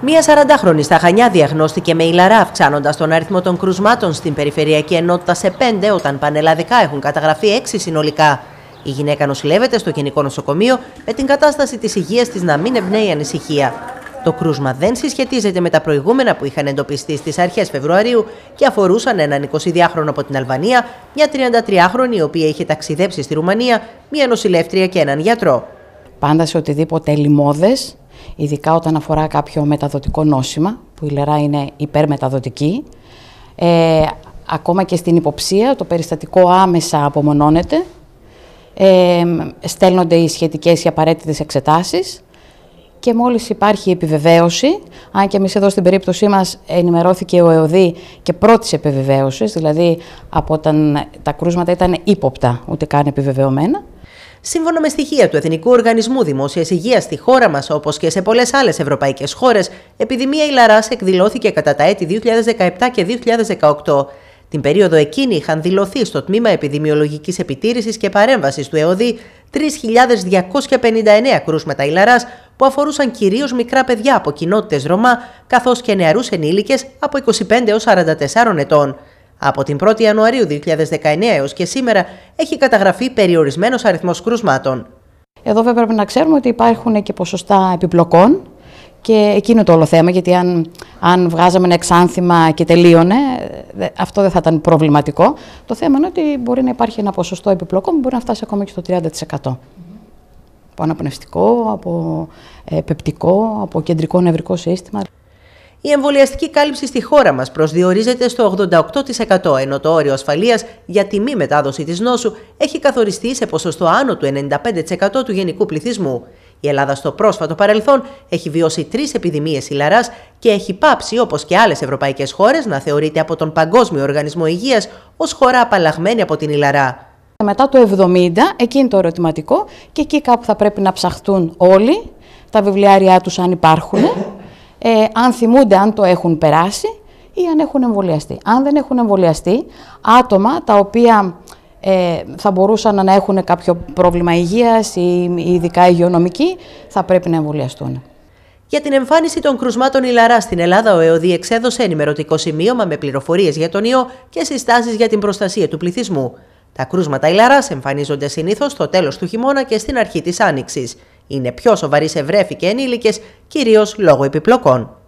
Μία 40χρονη στα Χανιά διαγνώστηκε με ηλαρά, αυξάνοντας τον αριθμό των κρουσμάτων στην περιφερειακή ενότητα σε 5, όταν πανελλαδικά έχουν καταγραφεί 6 συνολικά. Η γυναίκα νοσηλεύεται στο κοινικό νοσοκομείο με την κατάσταση της υγείας της να μην εμπνέει ανησυχία. Το κρούσμα δεν συσχετίζεται με τα προηγούμενα που είχαν εντοπιστεί στις αρχές Φεβρουαρίου και αφορούσαν έναν 22χρονο από την Αλβανία, μια 33χρονη η οποία είχε ταξιδέψει στη Ρουμανία, μια νοσηλεύτρια και έναν γιατρό. Πάντα σε οτιδήποτε λοιμώδες ειδικά όταν αφορά κάποιο μεταδοτικό νόσημα, που η λερά είναι υπερμεταδοτική. Ε, ακόμα και στην υποψία, το περιστατικό άμεσα απομονώνεται, ε, στέλνονται οι σχετικές και απαραίτητες εξετάσεις και μόλις υπάρχει επιβεβαίωση, αν και εμείς εδώ στην περίπτωσή μας ενημερώθηκε ο ΕΟΔΗ και πρώτης επιβεβαίωσης, δηλαδή από όταν τα κρούσματα ήταν ύποπτα, ούτε καν επιβεβαιωμένα, Σύμφωνα με στοιχεία του Εθνικού Οργανισμού Δημόσιας Υγείας στη χώρα μας, όπως και σε πολλές άλλες ευρωπαϊκές χώρες, επιδημία ηλαρά εκδηλώθηκε κατά τα έτη 2017 και 2018. Την περίοδο εκείνη είχαν δηλωθεί στο τμήμα επιδημιολογικής επιτήρησης και παρέμβασης του ΕΟΔΗ 3.259 κρούσματα ηλαρά που αφορούσαν κυρίως μικρά παιδιά από κοινότητες Ρωμά καθώς και νεαρούς ενήλικες από 25 έω 44 ετών. Από την 1η Ιανουαρίου 2019 έως και σήμερα έχει καταγραφεί περιορισμένος αριθμός κρούσματων. Εδώ βέβαια πρέπει να ξέρουμε ότι υπάρχουν και ποσοστά επιπλοκών και εκείνο το όλο θέμα, γιατί αν, αν βγάζαμε ένα εξάνθημα και τελείωνε, αυτό δεν θα ήταν προβληματικό. Το θέμα είναι ότι μπορεί να υπάρχει ένα ποσοστό επιπλοκών που μπορεί να φτάσει ακόμα και στο 30% από αναπνευστικό, από ε, πεπτικό, από κεντρικό νευρικό σύστημα η εμβολιαστική κάλυψη στη χώρα μας προσδιορίζεται στο 88%, ενώ το όριο ασφαλείας για τη μη μετάδοση της νόσου έχει καθοριστεί σε ποσοστό άνω του 95% του γενικού πληθυσμού. Η Ελλάδα στο πρόσφατο παρελθόν έχει βιώσει τρεις επιδημίες ηλαρά και έχει πάψει, όπως και άλλες ευρωπαϊκές χώρες, να θεωρείται από τον Παγκόσμιο Οργανισμό Υγείας ως χώρα απαλλαγμένη από την ηλαρά. Μετά το 70, εκεί είναι το ερωτηματικό και εκεί κάπου θα πρέπει να ψαχτούν όλοι τα βιβλιάρια τους αν υπάρχουν ε, αν θυμούνται αν το έχουν περάσει ή αν έχουν εμβολιαστεί. Αν δεν έχουν εμβολιαστεί, άτομα τα οποία ε, θα μπορούσαν να έχουν κάποιο πρόβλημα υγείας ή ειδικά υγειονομικοί, θα πρέπει να εμβολιαστούν. Για την εμφάνιση των κρουσμάτων ηλαρά στην Ελλάδα, ο ΕΟΔΙ εξέδωσε ενημερωτικό σημείωμα με πληροφορίες για τον ιό και συστάσεις για την προστασία του πληθυσμού. Τα κρούσματα ηλαρά εμφανίζονται συνήθως στο τέλος του χειμώνα και στην αρχή της άνοιξης είναι πιο σοβαροί σε βρέφη και ενήλικες, κυρίως λόγω επιπλοκών.